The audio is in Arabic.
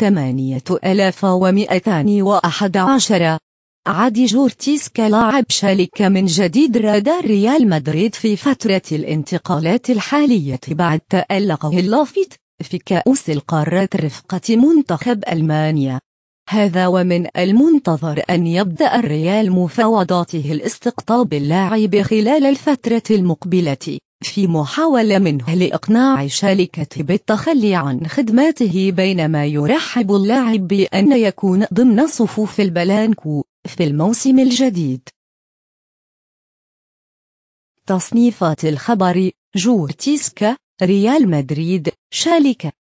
ثمانية ألاف ومئتان وأحد عشر عادي جورتيس كلاعب شالك من جديد رادار ريال مدريد في فترة الانتقالات الحالية بعد تألقه اللافت في كأس القارات رفقة منتخب ألمانيا هذا ومن المنتظر أن يبدأ الريال مفاوضاته لاستقطاب اللاعب خلال الفترة المقبلة في محاولة منه لإقناع شالكة بالتخلي عن خدماته بينما يرحب اللاعب بأن يكون ضمن صفوف البلانكو في الموسم الجديد تصنيفات الخبر جورتيسكا ريال مدريد شالكة